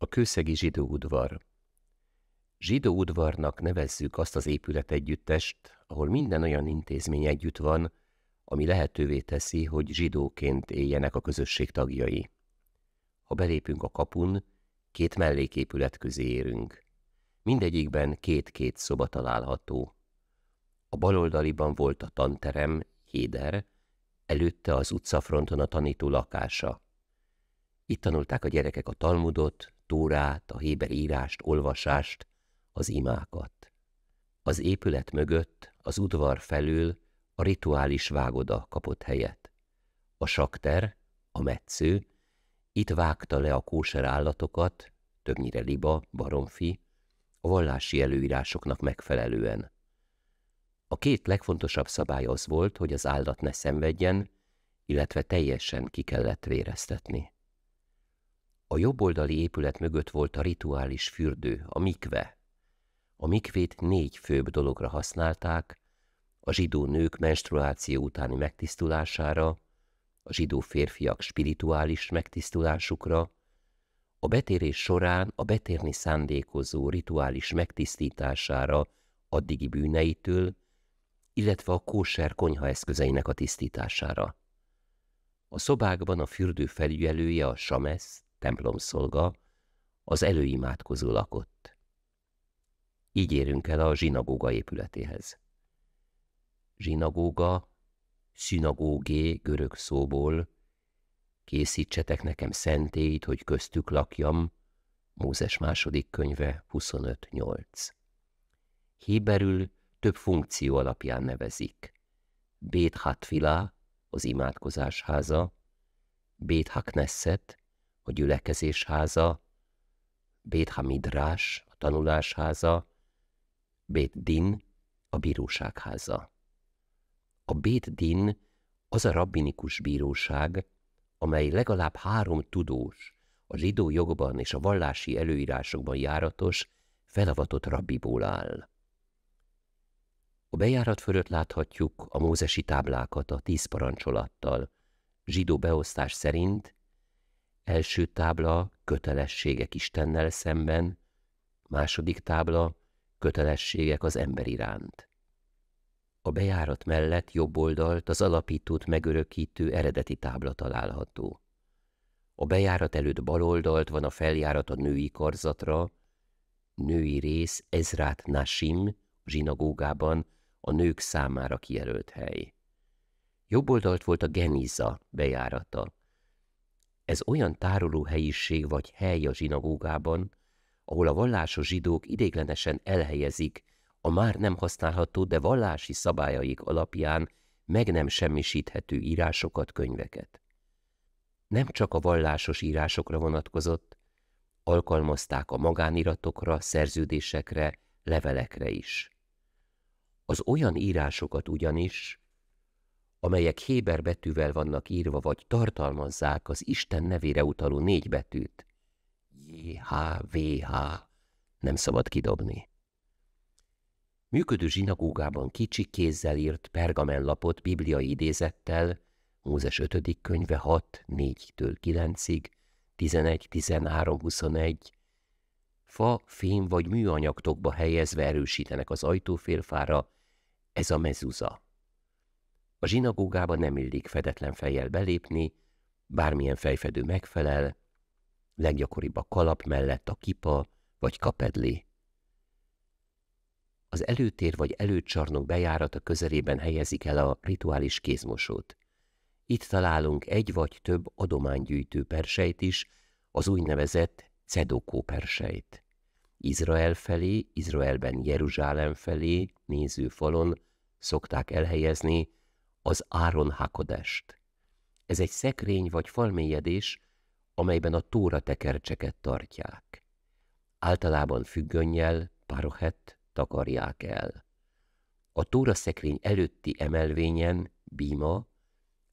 A kőszegi zsidó udvar. Zsidó udvarnak nevezzük azt az épületegyüttest, ahol minden olyan intézmény együtt van, ami lehetővé teszi, hogy zsidóként éljenek a közösség tagjai. Ha belépünk a kapun, két melléképület közé érünk. Mindegyikben két-két szoba található. A baloldaliban volt a tanterem, Héder, előtte az utcafronton a tanító lakása. Itt tanulták a gyerekek a Talmudot, Tórát, a héber írást, olvasást, az imákat. Az épület mögött, az udvar felül a rituális vágoda kapott helyet. A sakter, a metsző, itt vágta le a kóser állatokat, többnyire liba, baromfi, a vallási előírásoknak megfelelően. A két legfontosabb szabály az volt, hogy az állat ne szenvedjen, illetve teljesen ki kellett véreztetni. A jobboldali épület mögött volt a rituális fürdő, a mikve. A mikvét négy főbb dologra használták, a zsidó nők menstruáció utáni megtisztulására, a zsidó férfiak spirituális megtisztulásukra, a betérés során a betérni szándékozó rituális megtisztítására addigi bűneitől, illetve a kóser konyhaeszközeinek a tisztítására. A szobákban a fürdő felügyelője a samesz, templomszolga, az előimádkozó lakott. Így érünk el a zsinagóga épületéhez. Zsinagóga, szinagógé görög szóból, készítsetek nekem szentélyt, hogy köztük lakjam, Mózes második könyve 25.8. Héberül több funkció alapján nevezik. Béthatfilá, az imádkozás háza, Bét a gyülekezés háza, Bét Hamidrás, a háza, Bét Din, a bíróság háza. A Bét Din az a rabbinikus bíróság, amely legalább három tudós, a zsidó jogban és a vallási előírásokban járatos, felavatott rabbiból áll. A bejárat fölött láthatjuk a mózesi táblákat a tíz parancsolattal, zsidó beosztás szerint Első tábla kötelességek Istennel szemben, második tábla kötelességek az ember iránt. A bejárat mellett jobb oldalt az alapítót megörökítő eredeti tábla található. A bejárat előtt bal oldalt van a feljárat a női karzatra, női rész Ezrát Nasim zsinagógában a nők számára kijelölt hely. Jobb oldalt volt a Geniza bejárata, ez olyan tároló helyiség vagy hely a zsinagógában, ahol a vallásos zsidók idéglenesen elhelyezik a már nem használható, de vallási szabályaik alapján meg nem semmisíthető írásokat, könyveket. Nem csak a vallásos írásokra vonatkozott, alkalmazták a magániratokra, szerződésekre, levelekre is. Az olyan írásokat ugyanis, amelyek Héber betűvel vannak írva, vagy tartalmazzák az Isten nevére utaló négy betűt. J-H-V-H. nem szabad kidobni. Működő zsinagógában kicsi kézzel írt pergamenlapot bibliai idézettel, Mózes 5. könyve 6, 4-től 9-ig, 11, 13, 21, fa, fém vagy műanyagtokba helyezve erősítenek az ajtófélfára, ez a mezuza. A zsinagógába nem illik fedetlen fejjel belépni, bármilyen fejfedő megfelel, leggyakoribb a kalap mellett a kipa vagy kapedli. Az előtér vagy előcsarnok bejárata közelében helyezik el a rituális kézmosót. Itt találunk egy vagy több adománygyűjtő persejt is, az úgynevezett cedokó persejt. Izrael felé, Izraelben Jeruzsálem felé néző falon szokták elhelyezni az Áron Hakodest. Ez egy szekrény vagy falmélyedés, amelyben a tóra tekercseket tartják. Általában függönnyel, parohet takarják el. A tóra szekrény előtti emelvényen, bíma,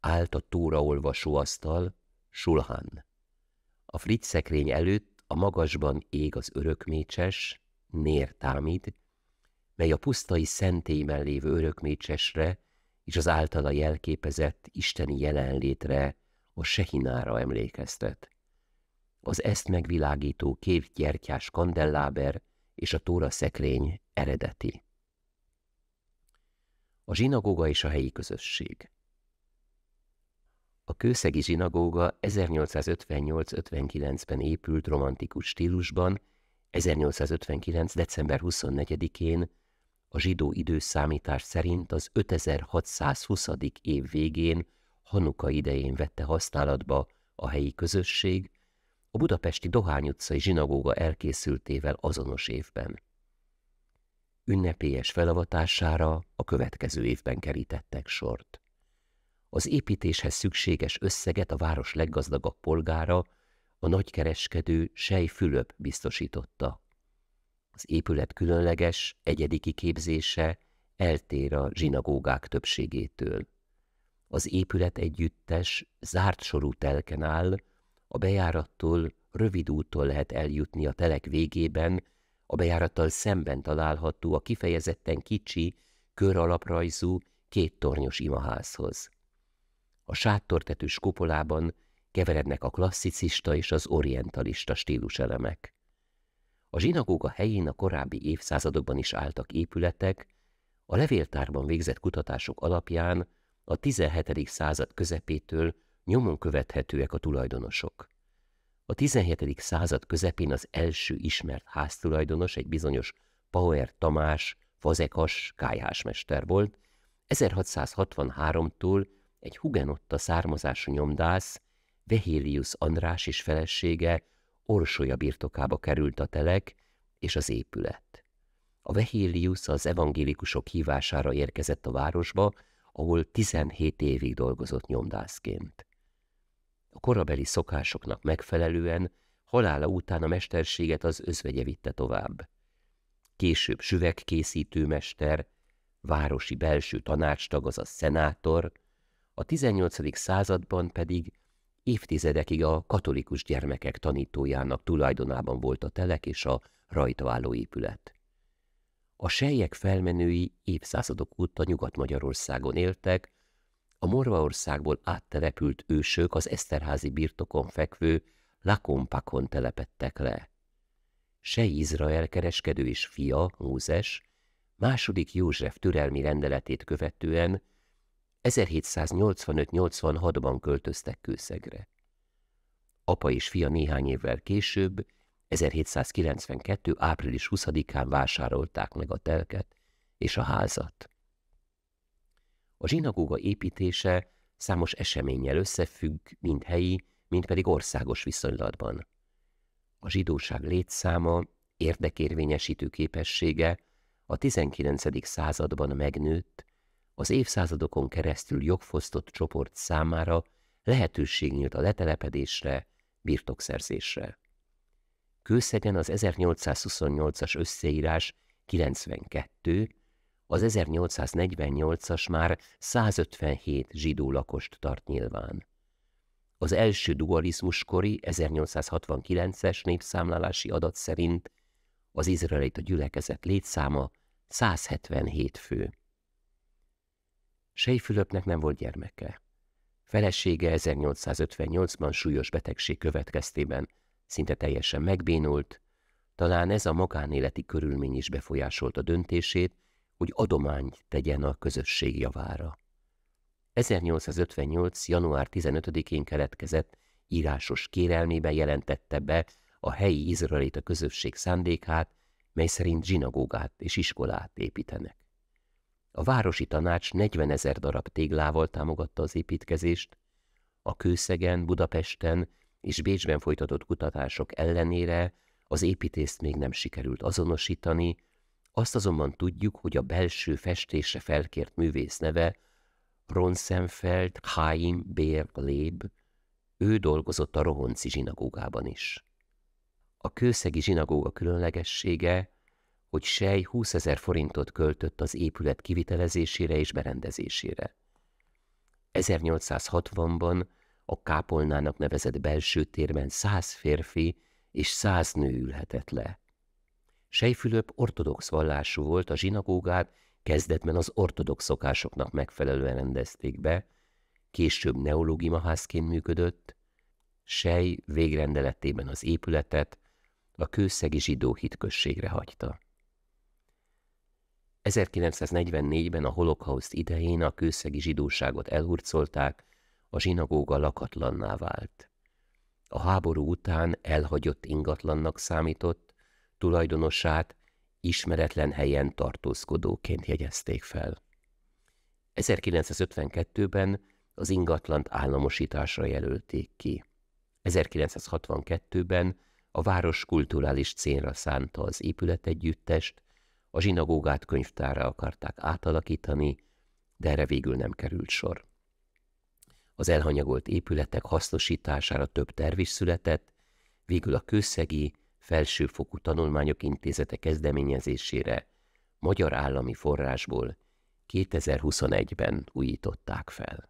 állt a tóra olvasóasztal, sulhan. A frit szekrény előtt a magasban ég az örökmécses, nértámid, mely a pusztai szentélyben lévő örökmécsesre, és az általa jelképezett isteni jelenlétre, a sehinára emlékeztet. Az ezt megvilágító kév kandelláber és a tóra szekrény eredeti. A zsinagóga és a helyi közösség A kőszegi zsinagóga 1858-59-ben épült romantikus stílusban, 1859. december 24-én a zsidó időszámítás szerint az 5620. év végén, Hanuka idején vette használatba a helyi közösség, a budapesti Dohány utcai zsinagóga elkészültével azonos évben. Ünnepélyes felavatására a következő évben kerítettek sort. Az építéshez szükséges összeget a város leggazdagabb polgára, a nagykereskedő Sej Fülöp biztosította. Az épület különleges, egyedi kiképzése eltér a zsinagógák többségétől. Az épület együttes, zárt sorú telken áll, a bejárattól rövid úton lehet eljutni a telek végében, a bejárattal szemben található a kifejezetten kicsi, kör alaprajzú, két tornyos imaházhoz. A sátortetős kupolában keverednek a klasszicista és az orientalista stíluselemek. A zsinagóga helyén a korábbi évszázadokban is álltak épületek, a levéltárban végzett kutatások alapján a 17. század közepétől nyomon követhetőek a tulajdonosok. A 17. század közepén az első ismert háztulajdonos egy bizonyos Pauer Tamás, fazekas, kájhásmester volt, 1663-tól egy hugenotta származású nyomdász, Vehélius András és felesége Orsolya birtokába került a telek és az épület. A Vehilius az evangélikusok hívására érkezett a városba, ahol 17 évig dolgozott nyomdászként. A korabeli szokásoknak megfelelően halála után a mesterséget az özvegye vitte tovább. Később süvegkészítőmester, városi belső tanácstag, azaz szenátor, a 18. században pedig évtizedekig a katolikus gyermekek tanítójának tulajdonában volt a telek és a rajta álló épület. A sejek felmenői évszázadok óta Nyugat-Magyarországon éltek, a Morvaországból áttelepült ősök az Eszterházi birtokon fekvő Lakompakon telepettek le. Sej Izrael kereskedő és fia, Mózes, második József türelmi rendeletét követően 1785-86-ban költöztek Kőszegre. Apa és fia néhány évvel később, 1792. április 20-án vásárolták meg a telket és a házat. A zsinagóga építése számos eseménnyel összefügg, mind helyi, mind pedig országos viszonylatban. A zsidóság létszáma, érdekérvényesítő képessége a 19. században megnőtt, az évszázadokon keresztül jogfosztott csoport számára lehetőség nyílt a letelepedésre, birtokszerzésre. Kőszegen az 1828-as összeírás 92, az 1848-as már 157 zsidó lakost tart nyilván. Az első dualizmuskori 1869-es népszámlálási adat szerint az izraelita gyülekezet létszáma 177 fő. Sejfülöpnek nem volt gyermeke. Felesége 1858-ban súlyos betegség következtében szinte teljesen megbénult, talán ez a magánéleti körülmény is befolyásolt a döntését, hogy adományt tegyen a közösség javára. 1858. január 15-én keletkezett írásos kérelmében jelentette be a helyi izraelita közösség szándékát, mely szerint zsinagógát és iskolát építenek. A városi tanács 40 ezer darab téglával támogatta az építkezést, a Kőszegen, Budapesten és Bécsben folytatott kutatások ellenére az építést még nem sikerült azonosítani, azt azonban tudjuk, hogy a belső festésre felkért művész neve Ronsenfeld Chaim Bér Léb, ő dolgozott a Rohonci zsinagógában is. A kőszegi zsinagóga különlegessége, hogy Sej 20 ezer forintot költött az épület kivitelezésére és berendezésére. 1860-ban a kápolnának nevezett belső térben száz férfi és száz nő ülhetett le. Sejfülöp ortodox vallású volt, a zsinagógát kezdetben az ortodox szokásoknak megfelelően rendezték be, később neológimaházként működött, Sej végrendeletében az épületet a kőszegi zsidó hitközségre hagyta. 1944-ben a holokauszt idején a kőszegi zsidóságot elhurcolták, a zsinagóga lakatlanná vált. A háború után elhagyott ingatlannak számított, tulajdonosát ismeretlen helyen tartózkodóként jegyezték fel. 1952-ben az ingatlant államosításra jelölték ki. 1962-ben a város kulturális célra szánta az épületegyüttest, a zsinagógát könyvtára akarták átalakítani, de erre végül nem került sor. Az elhanyagolt épületek hasznosítására több terv is született, végül a kőszegi felsőfokú tanulmányok intézete kezdeményezésére magyar állami forrásból 2021-ben újították fel.